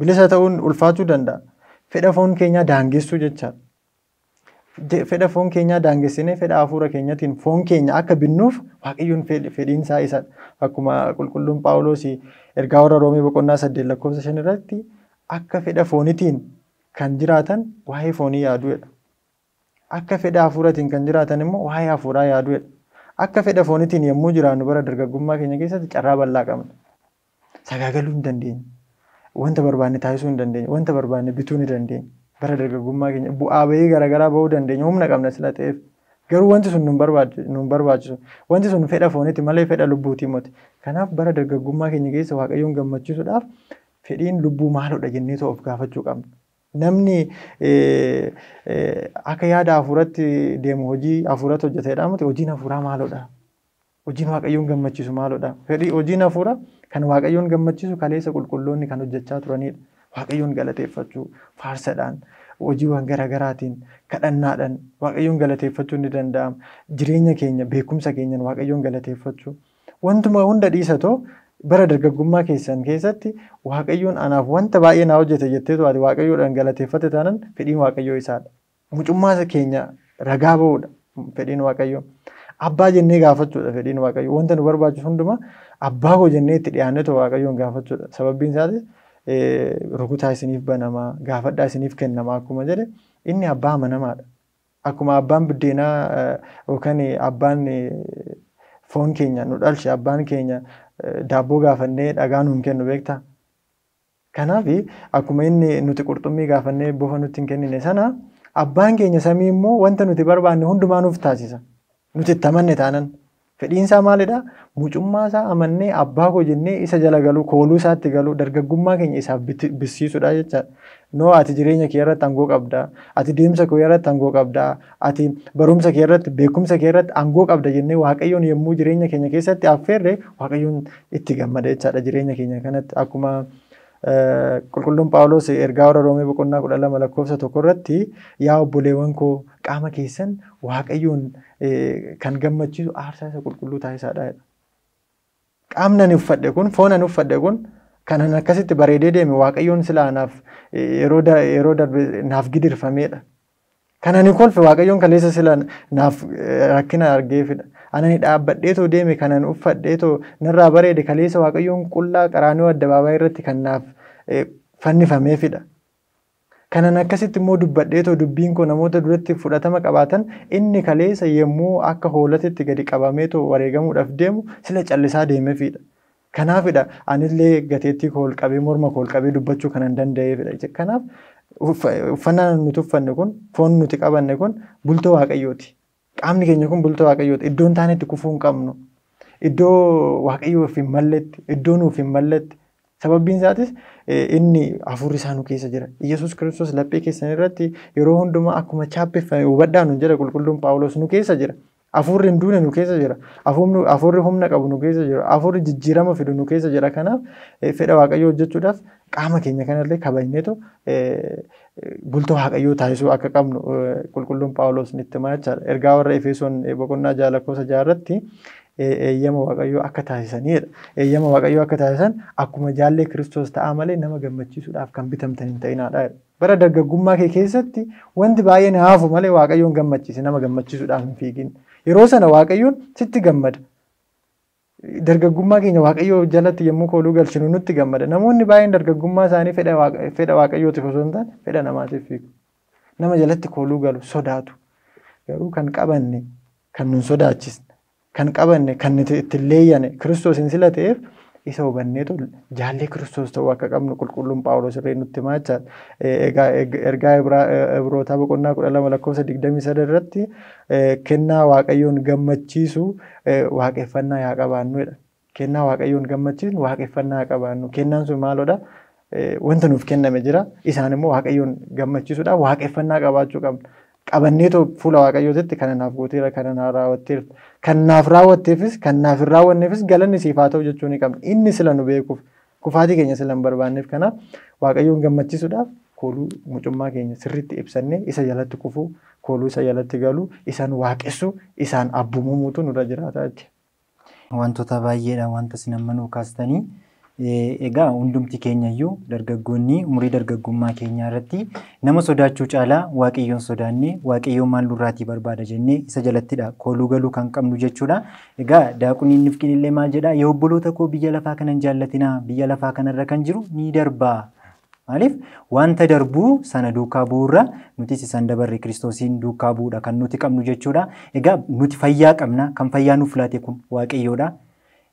bilisa ta'uun ulfaachuu danda'a. Fedha foon keenyaa daangessuu jechaadha. Fedha foon keenyaa daangessinee fedha hafuura keenyaatiin foon keenya akka binnuuf waaqayyoon fedhiinsaa isadha. Akkuma qulqulluun Paawuloos ergaa warra Roomee boqonnaa saddeen lakkoofsa shan irratti akka fedha foonitiin kan jiraatan waa'ee foonii yaaduudha. Akka fedha hafuuratiin kan jiraatan immoo waa'ee hafuuraa yaaduudha. Akka fedha foonitiin yommuu jiraannu bara dargaggummaa keenya keessatti carraa bal'aa qabna. Sagaagaluu hin dandeenye. wanta barbaanne taasisuu hin dandeenya. Wanta barbaanne bituu ni dandeenya. Bara dargaggummaa keenya bu'aa bahii garaa bahuu dandeenya. Humna qabna sila ta'eef. Garuu wanti sun nun barbaachisu. sun fedha malee fedha lubbuuti miti. Kanaaf bara dargaggummaa keenya keessa waaqayyoon gammachiisuudhaaf fedhiin lubbuu maaludha jennee of gaafachuu qabna. Namni akka yaada hafuuratti deemu hojii hafuuratti hojjeteedha miti hojiin hafuuraa maalodha? Hojiin waaqayyoon Hojiin hafuuraa kan waaqayyoon gammachiisu kaleessa qulqulloonni kan hojjechaa turanidha. Waaqayyoon galateeffachuu faarsadhaan hojiiwwan garaagaraatiin kadhannaadhaan waaqayyoon galateeffachuu ni danda'ama. Jireenya keenya beekumsa keenya waaqayyoon galateeffachuu wantuma hunda dhiisatoo bara dargaggummaa keessan keessatti waaqayyoon anaaf wanta baay'ee naa hojjete jetteetu ati waaqayyoodhaan galateeffate taanan fedhiin waaqayyoo isaadha. Mucummaa keenya ragaa ba'uudha fedhiin waaqayyoo. abbaa jennee gaafachuudha fedhiin waaqayyo wanta nu barbaachisu hundumaa abbaa koo jennee itti dhiyaannetu waaqayyoon gaafachuudha sababbiin isaatii rukutaa isiniif banamaa gaafadhaa isiniif kennamaa akkuma jedhe inni abbaa amanamaadha. Akkuma abbaan biddeenaa yookaan abbaan foon keenya nu dhalche abbaan keenya daabboo gaafannee dhagaa nuun kennu beektaa? Kanaaf akkuma inni nuti qurxummii gaafannee bofa nuti hin kennine sana abbaan keenya samii immoo wanta nuti barbaanne hundumaa nuuf taasisa. nuti itti amanne taanan. Fedhiinsaa maalidha? Mucummaasaa amannee abbaa koo jennee isa jala galuu, kooluu isaatti galuu, dargaggummaa keenya isaaf bissiisuudha jecha Noo ati jireenya kee irratti angoo qabda, ati deemsa kee irratti angoo qabda, ati barumsa kee irratti, beekumsa kee irratti angoo qabda jennee Waaqayyoon yommuu jireenya keenya keessatti affeerre Waaqayyoon itti gammada jechaadha jireenya keenya kanatti akkuma eh, qulqulluun Paawuloos ergaa warra Roomee boqonnaa kudha lama lakkoofsa tokko irratti yaa obboleewwan koo qaama keessan waaqayyoon kan gammachiisu aarsaa isa qulqulluu taasisaadha. Qaamni ani uffadhe kun, foon ani uffadhe kun kan ani akkasitti bareedee deeme waaqayyoon silaa naaf yeroo darbe naaf gidirfameedha. Kan ani kolfe waaqayyoon kaleessa silaa naaf rakkina argeefidha. Anani dhaabbadheetoo deeme kan ani uffadheetoo narraa bareede kaleessa waaqayyoon qullaa qaraanioo addabaabaayii irratti kan naaf fannifameefidha. Kanan akkasitti immoo dubbadheetoo dubbiin koo namoota duratti fudhatama qabaatan inni kaleessa yommuu akka hoolatetti gadi qabameetoo wareegamuudhaaf deemu sila callisaa deemeefidha. Kanaafidha anillee gateettii kool qabee morma kool qabee dubbachuu kanan danda'eefidha. Kanaaf uffannaan nuti uffanne kun foon nuti qabanne kun bultoo waaqayyooti. Qaamni keenya kun bultoo waaqayyooti. Iddoon taanetti kufuu hin qabnu. Iddoo waaqayyoo of hin malletti. Iddoo nuuf hin malletti. Sababbiin isaatiis. Eh, inni hafuurri isaa nu keessa jira. Yesus kiristoos laphee keessan irratti yeroo hundumaa akkuma chaappeffame hubadhaan nu jedha qulqulluun Paawulos nu keessa jira. Hafuurri hin nu keessa jira. Hafuurri humna qabu nu keessa jira. Hafuurri jijjiirama fidu nu keessa jira. Kanaaf eh, fedha Waaqayyoo hojjechuudhaaf qaama keenya kanallee kabajneetu eh, bulto Waaqayyoo taasisuu akka qabnu qulqulluun Paawulos nitti himaa jechaadha. Ergaa warra Efesoon boqonnaa jaalakkoosa jaarratti eeyyama waaqayyoo akka taasisanidha. Eeyyama waaqayyoo akka taasisan akkuma jaallee kiristoos ta'aa malee nama gammachiisuudhaaf kan bitamtan hin ta'inaadha. Bara dargaggummaa kee keessatti wanti baay'een na haafu malee waaqayyoon gammachiise nama gammachiisuudhaaf hin fiigin. Yeroo sana waaqayyoon sitti gammada. Dargaggummaa keenya waaqayyoo jalatti yommuu kooluu galchinu gammada. Namoonni baay'een dargaggummaa isaanii fedha waaqayyootiif osoo hin taane fedha namaatiif Nama jalatti kooluu galu sodaatu. Garuu kan qabanne kan nun sodaachise. kan qabanne kan itti leeyyane kiristoos hin ta'eef isa hubanneetu jaallee kiristoos ta'uu akka qabnu qulqulluun Phaawulos irree nutti himaa jechaadha. E, ergaa e, Ibrootaa boqonnaa kudha lama irratti e, kennaa Waaqayyoon gammachiisu waaqeffannaa yaa qabaannudha. Kennaa Waaqayyoon gammachiisu waaqeffannaa yaa qabaannu. sun maalodha? Wanta nuuf kenname jira. Isaan immoo Waaqayyoon gammachiisuudhaaf waaqeffannaa qabaachuu qabna. qabannee fuula waaqayyootitti kana naaf gooteera, kana naaf raawwatteera. Kan kan naaf hin raawwanneefis galanni siif haa ta'u jechuu ni qabna. Inni sila nu beekuuf, kufaatii keenya sila hin barbaanneef kanaaf waaqayyoon gammachisuudhaaf kooluu mucummaa keenya sirriitti ibsannee isa jalatti kufuu, kooluu isa jalatti galuu, isaan waaqessuu, isaan abbumuumuutu nurra jiraata jechuudha. Wantoota baay'eedha wanta isin amma kaastanii Egaa hundumti keenya iyyuu dargaggoonni umurii dargaggummaa keenya irratti nama sodaachuu caalaa waaqayyoon sodaannee waaqayyoon maal nurraatii barbaada jennee isa jalattidha kooluu galuu kan qabnu jechuudha. Egaa daaquniin nifqinillee maal jedhaa yoo obboloota koo biyya lafaa kanan jaallatinaa biyya lafaa kanarra kan jiru ni darbaa Maaliif wanta darbuu sana duukaa bu'uurra nutis isan dabarre kiristoosiin duukaa bu'uudha kan nuti qabnu jechuudha. Egaa nuti fayyaa qabna kan fayyaa nuuf laate kun waaqayyoodha.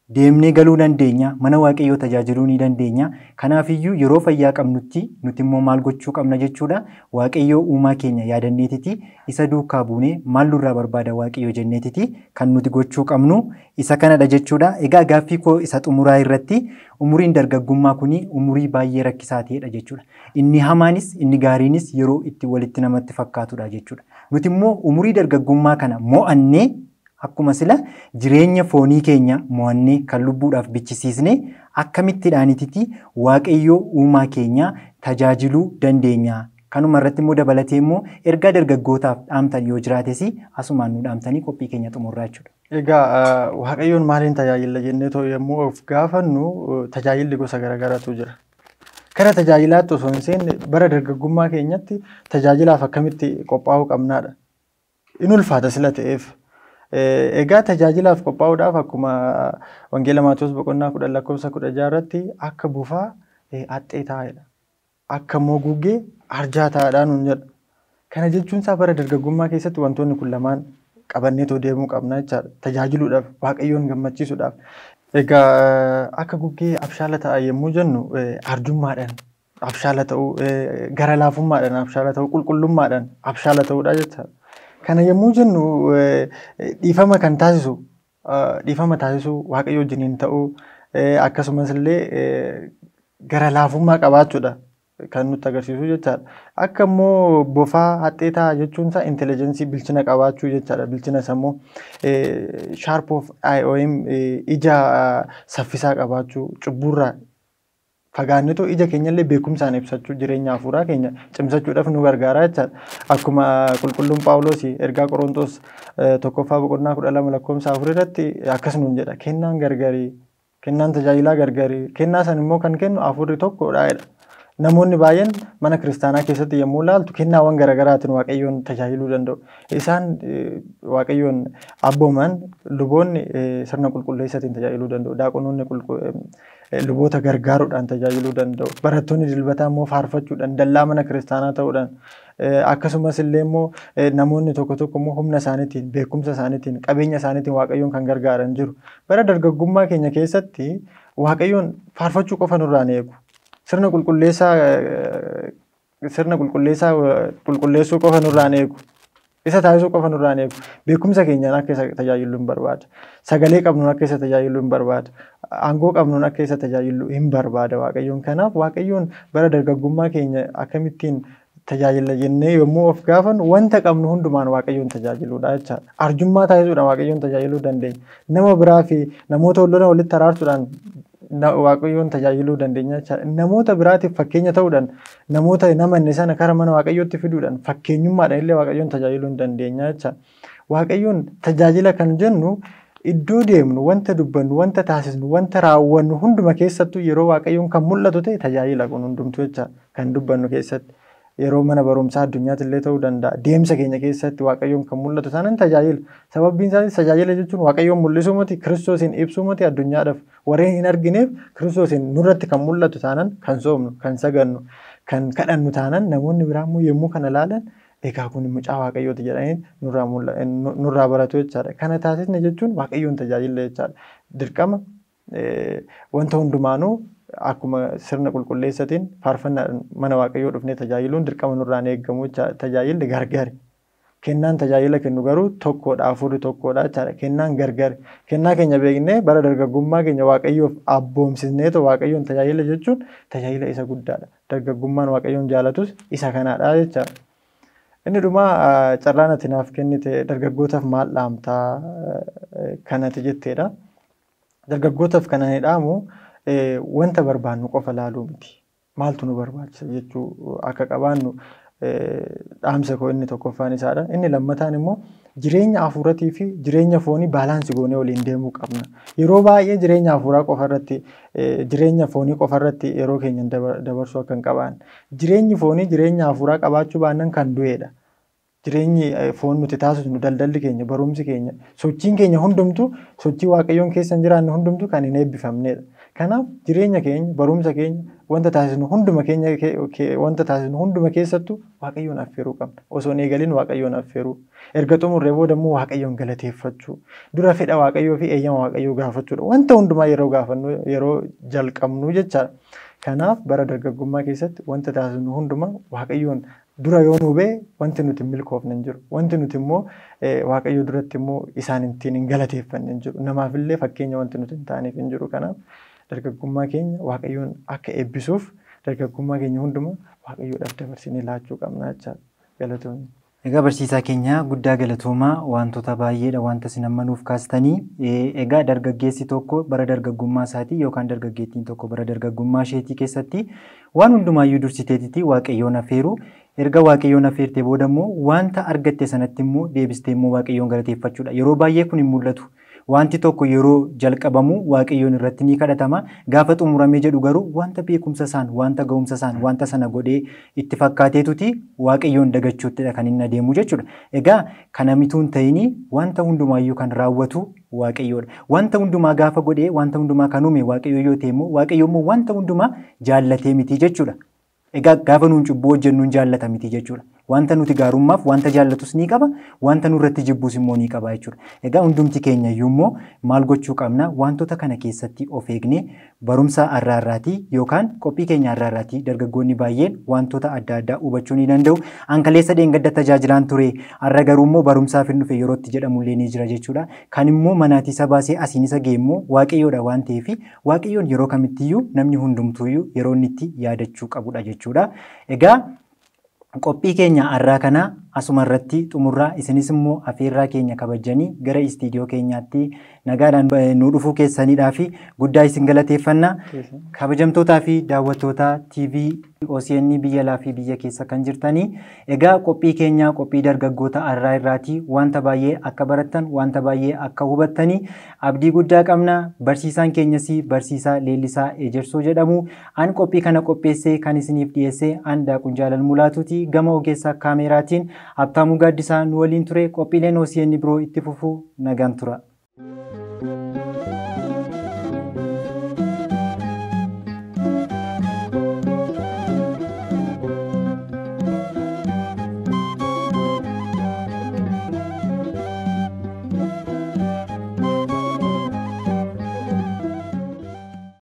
deemnee galuu dandeenya, mana waaqayyoo tajaajiluu ni dandeenya. Kanaafiyyuu yeroo fayyaa qabnutti nuti immoo maal gochuu qabna jechuudha. Waaqayyoo uumaa keenya yaadanneetiti isa duukaa buunee maal nurraa barbaada waaqayyoo jenneetiti kan nuti gochuu qabnu isa kanadha jechuudha. Egaa gaaffii koo isa xumuraa irratti umuriin dargaggummaa kun umurii baay'ee rakkisaa ta'edha jechuudha. Inni hamaanis inni gaariinis yeroo itti walitti namatti fakkaatudha jechuudha. Nuti immoo umurii dargaggummaa kana mo'annee akkuma sila jireenya foonii keenya mo'annee kan lubbuudhaaf bichisiisne akkamittiidhaanititti waaqayyoo uumaa keenya tajaajiluu dandeenya. Kanuma irratti immoo dabalatee immoo ergaa dargaggootaaf dhaamtan yoo jiraates asumaan nu dhaamtanii qophii keenya xumurraa jechuudha. Egaa waaqayyoon maaliin tajaajila jennee too yommuu of gaafannu tajaajilli gosa garaagaraatu jira. Kara tajaajilaatti osoo hin seenne bara dargaggummaa keenyatti tajaajilaaf akkamitti qophaa'uu qabnaadha. In ulfaata sila ta'eef. Eh, egaa tajaajilaaf qophaa'uudhaaf akkuma wangeela Maatiyus boqonnaa kudha lakkoofsa kudha jaarratti akka bufaa eh, axxee taa'edha. Akka immoo gugee arjaa taa'edha nuun Kana jechuun isaa bara dargaggummaa keessatti wantoonni kun lamaan qabanneetoo deemuu qabna jechaadha. Tajaajiluudhaaf waaqayyoon gammachiisuudhaaf. Egaa eh, akka gugee abshaala ta'a yommuu jennu arjummaadhaan abshaala ta'uu gara laafummaadhaan abshaala ta'uu abshaala Kana yommuu jennu eh, dhiifama kan taasisu ah, dhiifama taasisu waaqayyo wajjiniin eh, akkasumas illee eh, gara laafummaa qabaachuudha kan nutti agarsiisu jechaadha. Akka immoo bofaa haxxee ta'a jechuun isaa bilchina qabaachuu jechaadha. Bilchina sammuu sharp of IOM ija saffisaa qabaachuu cubburraa fagaannitoo ija keenyallee beekumsaan ibsachuu jireenya hafuuraa keenya cimsachuudhaaf nu gargaaraa jechaadha. Akkuma qulqulluun Paawuloos ergaa Qorontoos tokkoffaa boqonnaa kudha lama lakkoomsa afur irratti akkasumaan jedha kennaan gargarii kennaan tajaajilaa gargarii kennaa san immoo kan kennu afurri tokkodha jedha. namoonni baay'een mana kiristaanaa keessatti yommuu ilaaltu kennaawwan garaagaraatiin waaqayyoon tajaajiluu danda'u. Isaan eh, waaqayyoon abbooman luboonni eh, sirna qulqulleessatiin tajaajiluu danda'u. Daaqonoonni eh, luboota gargaaruudhaan tajaajiluu danda'u. Barattoonni dilbataa immoo faarfachuudhaan dallaa mana kiristaanaa ta'uudhaan akkasumas illee immoo namoonni tokko tokko immoo humna isaaniitiin beekumsa isaaniitiin qabeenya isaaniitiin waaqayyoon kan gargaaran jiru. Bara dargaggummaa keenya keessatti waaqayyoon faarfachuu qofa nurraan sirna qulqulleessaa sirna qulqulleessaa qulqulleessuu qofa nurraan eegu isa taasisuu qofa nurraan eegu beekumsa keenyaan akka isa tajaajilu hin barbaada sagalee qabnuun akka isa tajaajilu hin barbaada aangoo qabnuun akka isa tajaajilu hin barbaada waaqayyoon kanaaf waaqayyoon bara dargagummaa keenya akkamittiin tajaajila jennee yommuu of gaafannu wanta qabnu hundumaan waaqayyoon tajaajiluudha jechaadha. Arjummaa taasisuudhaan waaqayyoon tajaajiluu dandeenya. Nama biraa fi namoota hollolaa walitti araarsuudhaan waaqayyoon tajaajiluu dandeenya jechaadha. Namoota biraatiif fakkeenya ta'uudhaan namoota namanne sana kara mana waaqayyootti fiduudhaan fakkeenyummaadhaan illee waaqayyoon tajaajiluu dandeenya jechaadha. Waaqayyoon tajaajila kan jennu iddoo deemnu wanta dubbannu wanta taasisnu wanta raawwannu hunduma keessattuu yeroo waaqayyoon kan mul'atu ta'e tajaajila kun hundumtu jechaadha kan dubbannu keessatti. yeroo mana barumsaa illee ta'uu danda'a. Deemsa keenya keessatti Waaqayyoon kan mul'atu isaaniin tajaajila. Sababbiin isaaniis tajaajila jechuun Waaqayyoon mul'isu miti Kiristoosiin ibsu miti addunyaadhaaf warreen hin argineef Kiristoosiin nurratti kan mul'atu taanaan kan soomnu, kan sagannu, kan kadhannu taanaan namoonni biraammoo yemmuu kana laalan egaa kun mucaa Waaqayyooti jedhanii nurraa baratu jechaadha. Kana taasisne jechuun Waaqayyoon tajaajila jechaadha. Dirqama wanta hundumaanuu akkuma sirna qulqulleessatiin faarfannaa mana waaqayyoo dhufnee tajaajiluun dirqama nurraan eeggamu tajaajilli gargari. Kennaan tajaajila kennu garuu tokkodha afurii tokkodha jechaadha. Kennaan gargari. Kennaa keenya beeknee bara dargaggummaa keenya waaqayyoof abboomsisneetu waaqayyoon tajaajila jechuun tajaajila isa guddaadha. Dargaggummaan waaqayyoon jaalatus isa kanaadha jechaadha. Inni dhumaa carraan ati naaf kennite dargaggootaaf maal dhaamtaa kanati jetteedha. Dargaggootaaf kan ani dhaamu wanta barbaannu qofa laaluu miti. Maaltu nu barbaachisa jechuu akka qabaannu dhaamsa koo inni tokkoffaan isaadha. Inni lammataan immoo jireenya hafuuratii fi jireenya foonii baalaansi goonee waliin deemuu qabna. Yeroo baay'ee jireenya hafuuraa qofarratti jireenya foonii qofarratti yeroo keenya dabarsuu akka hin qabaan. Jireenyi foonii jireenya hafuuraa qabaachuu baannaan kan du'edha. jireenyi foon nuti taasisu nu daldalli keenya barumsi keenya sochiin keenya hundumtu sochii waaqayyoon keessan jiraanne hundumtu kan Kanaaf jireenya keenya barumsa keenya wanta taasisnu hunduma keenya wanta taasisnu hunduma keessattu waaqayyoon affeeruu qabna. Osoo hin eegalin waaqayyoon affeeruu. Erga xumurree booda immoo waaqayyoon galateeffachuu. Dura fedha waaqayyoo fi eeyyama waaqayyoo gaafachuudha. Wanta hundumaa yeroo gaafannu yeroo jalqabnu jechaadha. Kanaaf bara dargaggummaa keessatti wanta taasisnu hundumaa waaqayyoon dura yoo nu ba'e wanti nuti hin milkoofne hin jiru. Wanti nuti immoo waaqayyoo duratti immoo isaan ittiin hin galateeffanne hin jiru. Namaafillee fakkeenya wanti nuti hin taaneef hin jiru. Kanaaf dargaggummaa keenya waaqayyoon akka eebbisuuf dargaggummaa keenya hundumaa waaqayyoodhaaf dabarsinee laachuu qabna jechaadha. Galatoonni. Egaa barsiisaa keenya guddaa galatoomaa wantoota baay'eedha wanta isin kaasitanii e, egaa dargaggeessi tokko bara dargaggummaa isaatii yookaan dargaggeettiin tokko bara dargaggummaa isheetii keessatti waan hundumaa iyyuu dursiteetitti waaqayyoon affeeru erga waaqayyoon affeerte booda immoo wanta argattee sanatti immoo deebistee immoo waaqayyoon galateeffachuudha yeroo baay'ee kun hin mul'atu. Wanti tokko yeroo jalqabamuu waaqayyoon irratti ni kadhatama. Gaafa xumuramee jedhu garuu wanta beekumsa isaan, wanta ga'umsa isaan, wanta sana godhee itti fakkaateetuti waaqayyoon dagachuuttidha kan inni jechuu dha. Egaa kana mituun ta'inii wanta hundumaayyuu kan raawwatu waaqayyoodha. Wanta hundumaa gaafa godhee wanta hundumaa kan uume waaqayyoo yoo ta'e immoo waaqayyoo immoo wanta hundumaa jaallatee jechuu dha. Egaa gaafa nuun cubbuu hojjennu hin mitii jechuu jechuudha. Wanta nuti gaarummaaf wanta jaallatus ni qaba, wanta irratti jibbus immoo ni qaba jechuudha. Egaa hundumti keenya iyyuu immoo maal gochuu qabnaa Wantoota kana keessatti of eegnee barumsa arraa yookaan qophii keenya arraa dargaggoonni baay'een wantoota adda addaa hubachuu ni danda'u. Ankaleessa dheengadda tajaajilaan ture har'a garuummoo barumsaaf hin dhufe yerootti jedhamullee ni jira jechuudha. Kan immoo manaatii isa baasee asiin isa geemmoo waaqayyoodha waan ta'eefi waaqayyoon yeroo kamittiyyuu namni hundumtuuyyuu yeroo itti yaadachuu qabudha qophii keenya arraa kanaa asuma irratti xumurraa isinis immoo afeerraa keenya kabajanii gara istiidiyoo keenyaatti nagaadhaan eh, nu dhufuu keessaniidhaa fi guddaa isin galateeffannaa kabajamtootaa fi daawwattoota TV OCN biyya laa fi biyya keessa kan jirtanii egaa qophii keenya qophii dargaggoota arraa irraatii wanta baay'ee akka barattan wanta baay'ee akka hubattanii abdii guddaa qabnaa barsiisaan keenyas barsiisaa Leellisaa Ejersoo jedhamu an qophii kana qopheessee kan isiniif dhiyeessee an Daaquun Jaalal Mulaatuuti gama ogeessaa kaameraatiin Abtaamuu Gaaddisaan waliin ture qophiileen OCN biroo itti fufuu nagaan tura.